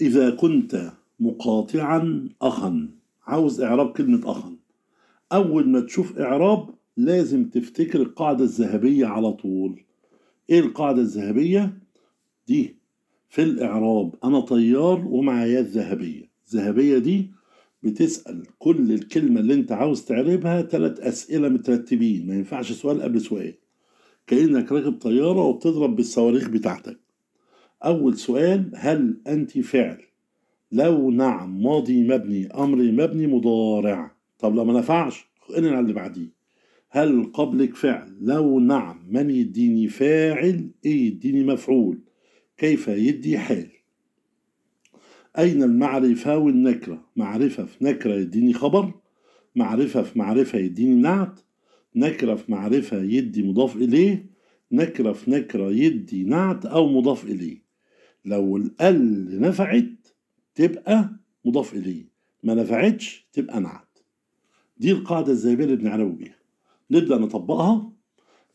إذا كنت مقاطعا أخا عاوز إعراب كلمة أخا أول ما تشوف إعراب لازم تفتكر القاعدة الذهبية على طول إيه القاعدة الذهبية؟ دي في الإعراب أنا طيار ومعايا الذهبية الذهبية دي بتسأل كل الكلمة اللي أنت عاوز تعربها ثلاث أسئلة مترتبين ما ينفعش سؤال قبل سؤال كأنك راكب طيارة وبتضرب بالصواريخ بتاعتك أول سؤال هل أنت فعل لو نعم ماضي مبني أمر مبني مضارع طب لو ما نفعش انقل على اللي بعديه هل قبلك فعل لو نعم من يديني فاعل ايه يديني مفعول كيف يدي حال أين المعرفة والنكرة معرفة في نكرة يديني خبر معرفة في معرفة يديني نعت نكرة في معرفة يدي مضاف إليه نكرة في نكرة يدي نعت أو مضاف إليه لو الال نفعت تبقى مضاف اليه ما نفعتش تبقى نعت دي القاعده الذهبيه اللي بنعربه بيها نبدا نطبقها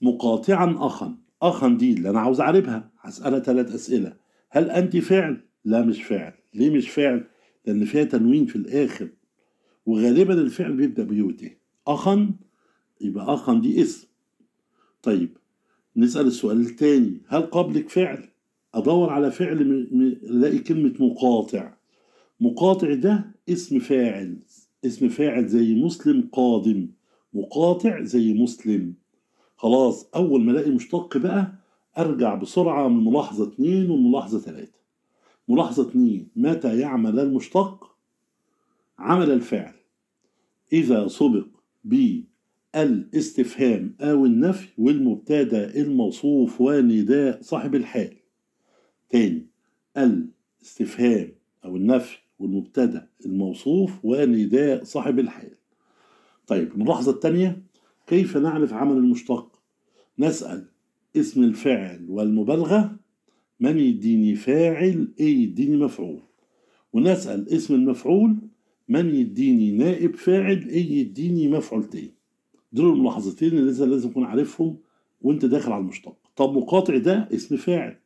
مقاطعا اخا اخا دي اللي انا عاوز اعربها هسالها ثلاث اسئله هل انت فعل لا مش فعل ليه مش فعل لان فيها تنوين في الاخر وغالبا الفعل بيبدا بيوتي إيه؟ اخا يبقى اخا دي اسم طيب نسال السؤال الثاني هل قبلك فعل ادور على فعل الاقي كلمه مقاطع مقاطع ده اسم فاعل اسم فاعل زي مسلم قادم مقاطع زي مسلم خلاص اول ما الاقي مشتق بقى ارجع بسرعه من ملاحظه اتنين وملاحظه تلاتة ملاحظه اتنين متى يعمل المشتق عمل الفعل اذا سبق ب الاستفهام او النفي والمبتدا الموصوف ونداء صاحب الحال تاني الاستفهام أو النفي والمبتدأ الموصوف ونداء صاحب الحال طيب الملاحظة الثانية كيف نعرف عمل المشتق نسأل اسم الفعل والمبالغة من يديني فاعل ايه يديني مفعول ونسأل اسم المفعول من يديني نائب فاعل ايه يديني مفعول تاني دول الملاحظتين اللي لازم لازم تكون عارفهم وانت داخل على المشتق طب مقاطع ده اسم فاعل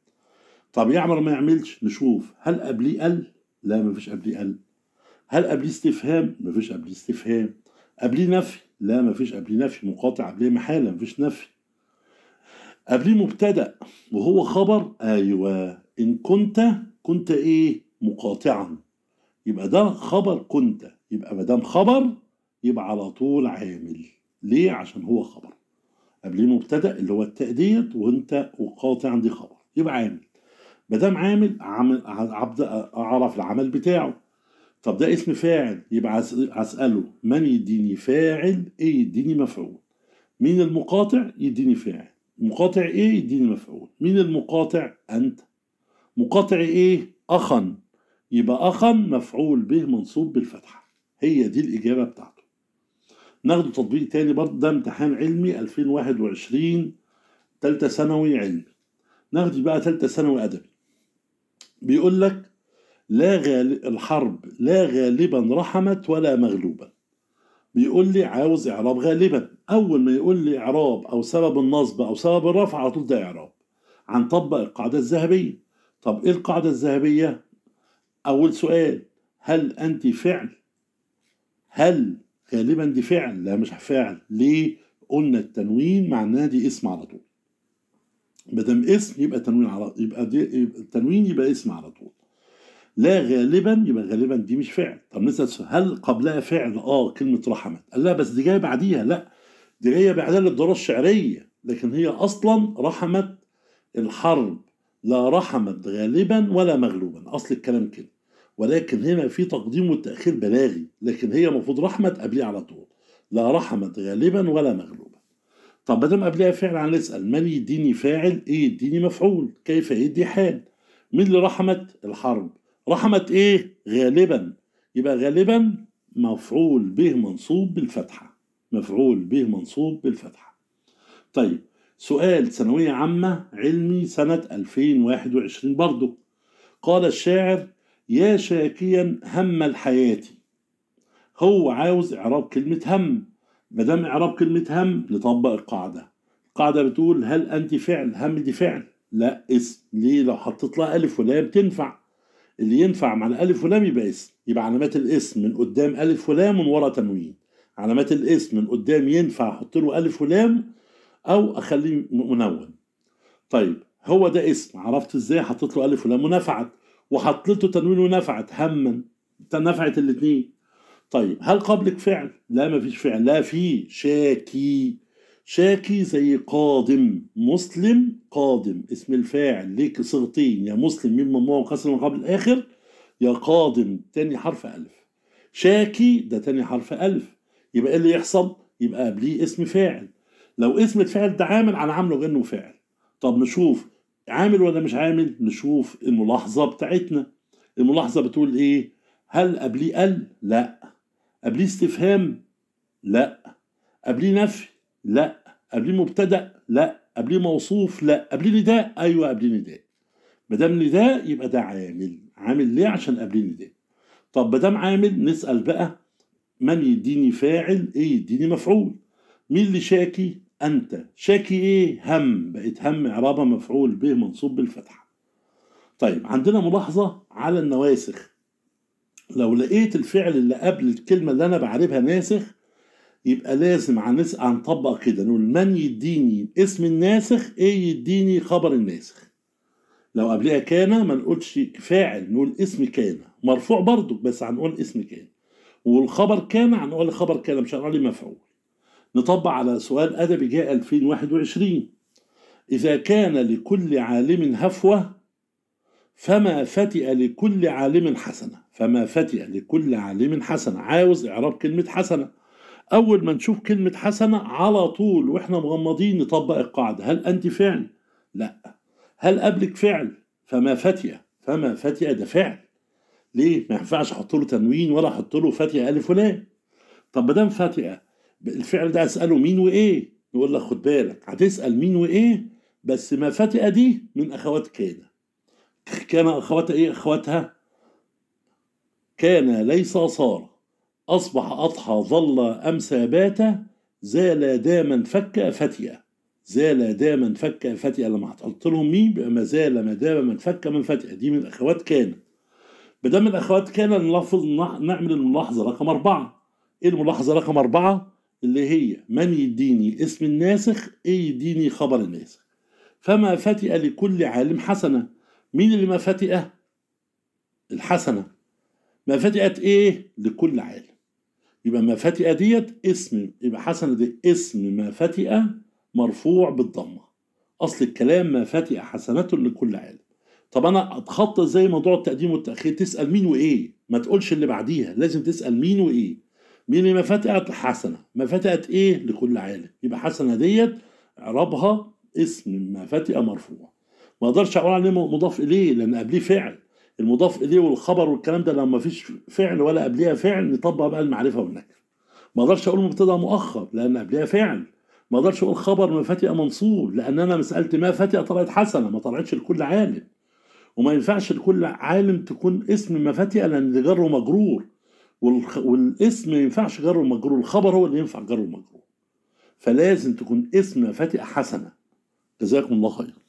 طب يعمر ما يعملش نشوف هل قبليه قال لا ما فيش قبليه قال هل قبليه استفهام ما فيش قبليه استفهام قبليه نفي لا ما فيش قبليه نفي مقاطع قبليه محاله ما فيش نفي قبليه مبتدا وهو خبر ايوه ان كنت كنت ايه مقاطعا يبقى ده خبر كنت يبقى ما دام خبر يبقى على طول عامل ليه عشان هو خبر قبليه مبتدا اللي هو التقدير وانت وقاطع دي خبر يبقى عامل ما دام عامل عبد اعرف العمل بتاعه طب ده اسم فاعل يبقى اساله من يديني فاعل ايه يديني مفعول مين المقاطع يديني فاعل مقاطع ايه يديني مفعول مين المقاطع انت مقاطع ايه اخا يبقى اخا مفعول به منصوب بالفتحه هي دي الاجابه بتاعته ناخده تطبيق تاني برضه ده امتحان علمي 2021 ثالثه ثانوي علمي ناخد بقى ثالثه ثانوي ادبي بيقول لك لا غالب الحرب لا غالبا رحمت ولا مغلوبة بيقول لي عاوز إعراب غالبا أول ما يقول لي إعراب أو سبب النصب أو سبب الرفع على طول ده إعراب هنطبق القاعدة الذهبية طب إيه القاعدة الذهبية؟ أول سؤال هل أنت فعل؟ هل غالبا دي فعل لا مش فعل ليه؟ قلنا التنوين معناه دي اسم على طول ما دام اسم يبقى تنوين على يبقى دي التنوين يبقى اسم على طول لا غالبا يبقى غالبا دي مش فعل طب نسال هل قبلها فعل اه كلمه رحمت قال لا بس دي جايه بعديها لا دي جايه بعدها للضروره الشعريه لكن هي اصلا رحمت الحرب لا رحمت غالبا ولا مغلوبا اصل الكلام كده ولكن هنا في تقديم والتاخير بلاغي لكن هي المفروض رحمت قبليه على طول لا رحمت غالبا ولا مغلوبا طب بدل قبلها فعل هنسأل من يديني فاعل ايه يديني مفعول كيف يدي حال مين اللي رحمت الحرب رحمت ايه غالبا يبقى غالبا مفعول به منصوب بالفتحة مفعول به منصوب بالفتحة طيب سؤال ثانوية عامة علمي سنة 2021 برضه قال الشاعر يا شاكيا هم الحياة هو عاوز إعراب كلمة هم ما دام اعراب كلمه هم نطبق القاعده القاعده بتقول هل انت فعل هم دي فعل لا اسم ليه لو حطيت لها الف ولام تنفع اللي ينفع مع الالف ولام يبقى اسم يبقى علامات الاسم من قدام الف ولام من ورا تنوين علامات الاسم من قدام ينفع احط له الف ولام او اخليه منون طيب هو ده اسم عرفت ازاي حطيت له الف ولام ونفعت وحطيت له تنوين ونفعت هما نفعت الاثنين طيب هل قبلك فعل لا ما فيش فعل لا في شاكي شاكي زي قادم مسلم قادم اسم الفاعل ليك صغتين يا مسلم مما ممنوع كسر من قبل الاخر يا قادم تاني حرف الف شاكي ده تاني حرف الف يبقى ايه اللي يحصل يبقى قبليه اسم فاعل لو اسم الفعل ده عامل على عامله غير فاعل طب نشوف عامل ولا مش عامل نشوف الملاحظه بتاعتنا الملاحظه بتقول ايه هل قبليه ال لا قبليه استفهام لا قبليه نفي لا قبليه مبتدا لا قبليه موصوف لا قبليه نداء ايوه قبليه نداء ما دام نداء يبقى ده عامل عامل ليه عشان قبليه نداء طب ما دام عامل نسال بقى من يديني فاعل ايه يديني مفعول مين اللي شاكي انت شاكي ايه هم بقت هم اعرابها مفعول به منصوب بالفتحه طيب عندنا ملاحظه على النواسخ لو لقيت الفعل اللي قبل الكلمة اللي أنا بعربها ناسخ يبقى لازم هنطبق كده نقول من يديني اسم الناسخ ايه يديني خبر الناسخ لو قبلها كان ما نقولش فاعل نقول اسم كان مرفوع برضو بس هنقول اسم كان والخبر كان هنقول خبر كان مش هنقول مفعول نطبق على سؤال أدبي جاء 2021 إذا كان لكل عالم هفوة فما فتئ لكل عالم حسنة فما فتئ لكل عالم حسنة عاوز إعراب كلمة حسنة أول ما نشوف كلمة حسنة على طول وإحنا مغمضين نطبق القاعدة هل أنت فعل؟ لا هل قبلك فعل؟ فما فتئ فما فتئ ده فعل ليه؟ ما ينفعش أحط له تنوين ولا أحط له فتئ ألف ولا طب ما دام فاتئة الفعل ده أسأله مين وإيه؟ يقول لك خد بالك هتسأل مين وإيه بس ما فاتئة دي من أخوات كده كان أخواتها إيه أخواتها كان ليس صار أصبح أضحى ظل أمسى بات زال داما فك فتيا زال داما فك فتيا لما هتحط لهم مين يبقى ما زال ما دام من فك من فتيا دي من الأخوات كان بدل من الأخوات كان نلفظ نعمل الملاحظة رقم أربعة إيه الملاحظة رقم أربعة اللي هي من يديني اسم الناسخ إيه يديني خبر الناسخ فما فتئ لكل عالم حسنه مين اللي مفاتئه الحسنة مفاتئة ايه لكل عالم يبقى مفاتئة ديت اسم يبقى حسنة دي اسم مفاتئة مرفوع بالضمة اصل الكلام مفاتئة حسنة لكل عالم طب انا اتخطى ازاي موضوع التقديم والتاخير تسال مين وايه ما تقولش اللي بعديها لازم تسال مين وايه مين اللي مفاتئه حسنه مفاتئه ايه لكل عالم يبقى حسنه ديت اعرابها اسم مفاتئه مرفوع ما اقدرش اقول عليه مضاف اليه لان قبليه فعل المضاف اليه والخبر والكلام ده لو ما فيش فعل ولا قبليها فعل نطبق بقى المعرفه والنكره ما اقدرش اقول مبتدا مؤخر لان قبليها فعل ما اقدرش اقول خبر ما فاتئه منصوب لان انا مسالت ما فاتئه طلعت حسنه ما طلعتش لكل عالم وما ينفعش لكل عالم تكون اسم ما فاتئه لان ده جر مجرور والاسم ما ينفعش جر مجرور الخبر هو اللي ينفع جر مجرور فلازم تكون اسم ما فاتئه حسنه جزاكم الله خير